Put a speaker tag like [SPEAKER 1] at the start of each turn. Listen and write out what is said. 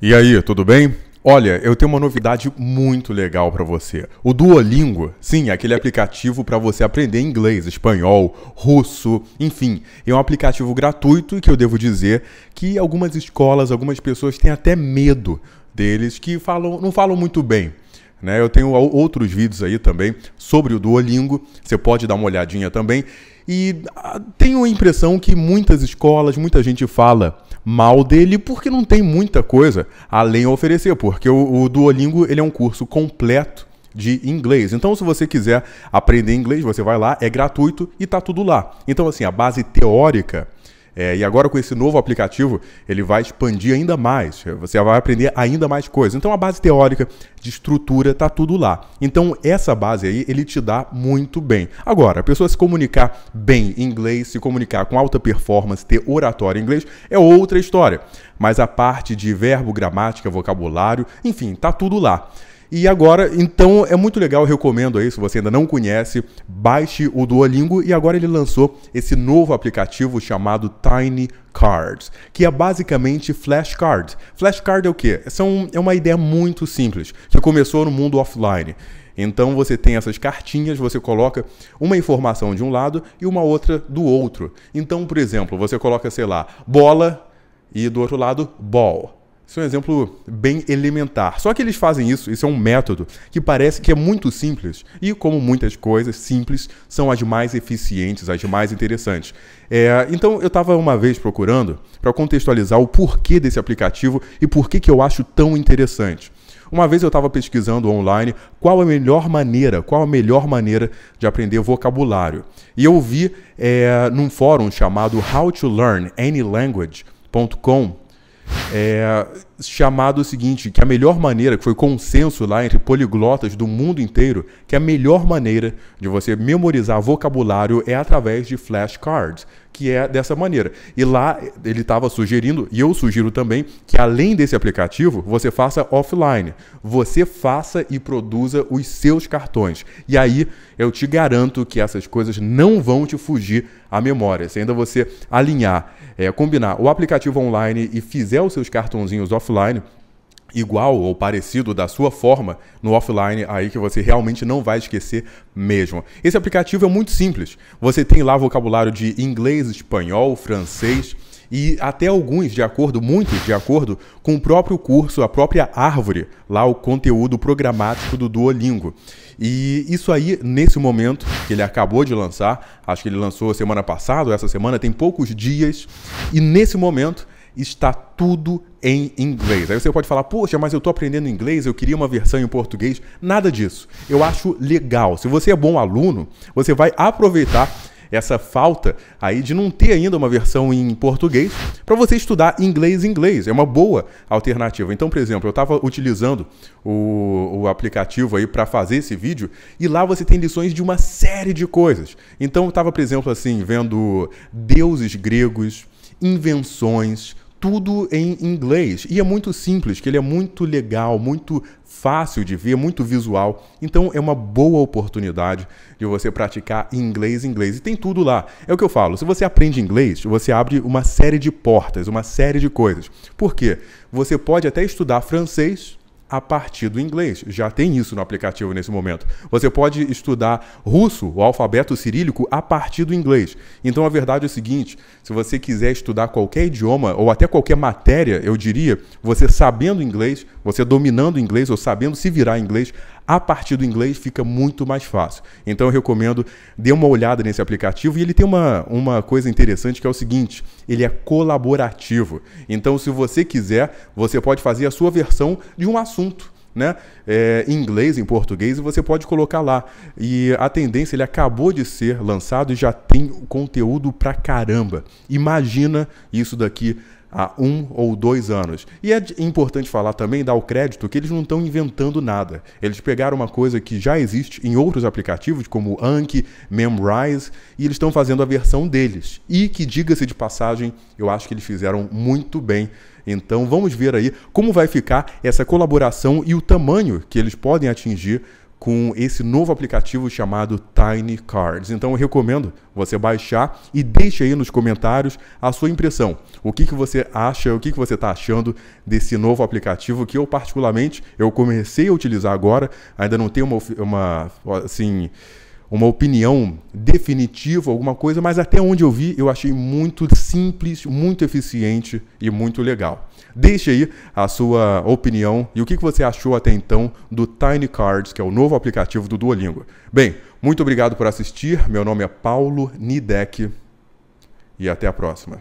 [SPEAKER 1] E aí, tudo bem? Olha, eu tenho uma novidade muito legal para você. O Duolingo, sim, é aquele aplicativo para você aprender inglês, espanhol, russo, enfim. É um aplicativo gratuito e que eu devo dizer que algumas escolas, algumas pessoas têm até medo deles que falam, não falam muito bem. Né? Eu tenho outros vídeos aí também sobre o Duolingo, você pode dar uma olhadinha também. E ah, tenho a impressão que muitas escolas, muita gente fala mal dele porque não tem muita coisa além a oferecer, porque o, Duolingo ele é um curso completo de inglês. Então, se você quiser aprender inglês, você vai lá, é gratuito e tá tudo lá. Então, assim, a base teórica é, e agora com esse novo aplicativo, ele vai expandir ainda mais. Você vai aprender ainda mais coisas. Então a base teórica de estrutura está tudo lá. Então essa base aí ele te dá muito bem. Agora, a pessoa se comunicar bem em inglês, se comunicar com alta performance, ter oratória em inglês é outra história. Mas a parte de verbo, gramática, vocabulário, enfim, está tudo lá. E agora, então é muito legal, recomendo aí, se você ainda não conhece, baixe o Duolingo e agora ele lançou esse novo aplicativo chamado Tiny Cards, que é basicamente flashcards. Flashcard é o quê? São, é uma ideia muito simples, que começou no mundo offline. Então você tem essas cartinhas, você coloca uma informação de um lado e uma outra do outro. Então, por exemplo, você coloca, sei lá, bola e do outro lado, ball. Isso é um exemplo bem elementar. Só que eles fazem isso, isso é um método que parece que é muito simples. E como muitas coisas simples, são as mais eficientes, as mais interessantes. É, então eu estava uma vez procurando para contextualizar o porquê desse aplicativo e por que, que eu acho tão interessante. Uma vez eu estava pesquisando online qual a melhor maneira, qual a melhor maneira de aprender vocabulário. E eu vi é, num fórum chamado howtolearnanylanguage.com é, chamado o seguinte, que a melhor maneira, que foi consenso lá entre poliglotas do mundo inteiro, que a melhor maneira de você memorizar vocabulário é através de flashcards, que é dessa maneira. E lá ele estava sugerindo, e eu sugiro também, que além desse aplicativo, você faça offline. Você faça e produza os seus cartões. E aí eu te garanto que essas coisas não vão te fugir à memória. Se ainda você alinhar é, combinar o aplicativo online e fizer os seus cartãozinhos offline, igual ou parecido da sua forma no offline aí que você realmente não vai esquecer mesmo. Esse aplicativo é muito simples. Você tem lá vocabulário de inglês, espanhol, francês, e até alguns de acordo, muitos de acordo, com o próprio curso, a própria árvore, lá o conteúdo programático do Duolingo. E isso aí, nesse momento que ele acabou de lançar, acho que ele lançou semana passada, essa semana, tem poucos dias, e nesse momento está tudo em inglês. Aí você pode falar, poxa, mas eu estou aprendendo inglês, eu queria uma versão em português. Nada disso. Eu acho legal. Se você é bom aluno, você vai aproveitar essa falta aí de não ter ainda uma versão em português para você estudar inglês inglês. É uma boa alternativa. Então, por exemplo, eu estava utilizando o, o aplicativo aí para fazer esse vídeo e lá você tem lições de uma série de coisas. Então, eu estava, por exemplo, assim, vendo deuses gregos, invenções, tudo em inglês. E é muito simples, que ele é muito legal, muito fácil de ver, muito visual. Então é uma boa oportunidade de você praticar inglês, inglês. E tem tudo lá. É o que eu falo, se você aprende inglês, você abre uma série de portas, uma série de coisas. Por quê? Você pode até estudar francês, a partir do inglês. Já tem isso no aplicativo nesse momento. Você pode estudar russo, o alfabeto cirílico, a partir do inglês. Então a verdade é o seguinte: se você quiser estudar qualquer idioma ou até qualquer matéria, eu diria, você sabendo inglês, você dominando inglês ou sabendo se virar inglês, a partir do inglês fica muito mais fácil. Então eu recomendo, dê uma olhada nesse aplicativo e ele tem uma, uma coisa interessante que é o seguinte, ele é colaborativo. Então se você quiser, você pode fazer a sua versão de um assunto. Né? É, em inglês, em português, e você pode colocar lá. E a tendência, ele acabou de ser lançado e já tem conteúdo pra caramba. Imagina isso daqui há um ou dois anos. E é importante falar também, dar o crédito, que eles não estão inventando nada. Eles pegaram uma coisa que já existe em outros aplicativos, como Anki, Memrise, e eles estão fazendo a versão deles. E que, diga-se de passagem, eu acho que eles fizeram muito bem. Então vamos ver aí como vai ficar essa colaboração e o tamanho que eles podem atingir com esse novo aplicativo chamado Tiny Cards. Então eu recomendo você baixar e deixe aí nos comentários a sua impressão. O que, que você acha, o que, que você está achando desse novo aplicativo que eu particularmente eu comecei a utilizar agora, ainda não tenho uma, uma assim uma opinião definitiva, alguma coisa, mas até onde eu vi, eu achei muito simples, muito eficiente e muito legal. Deixe aí a sua opinião e o que você achou até então do Tiny Cards, que é o novo aplicativo do Duolingo. Bem, muito obrigado por assistir. Meu nome é Paulo Nideck e até a próxima.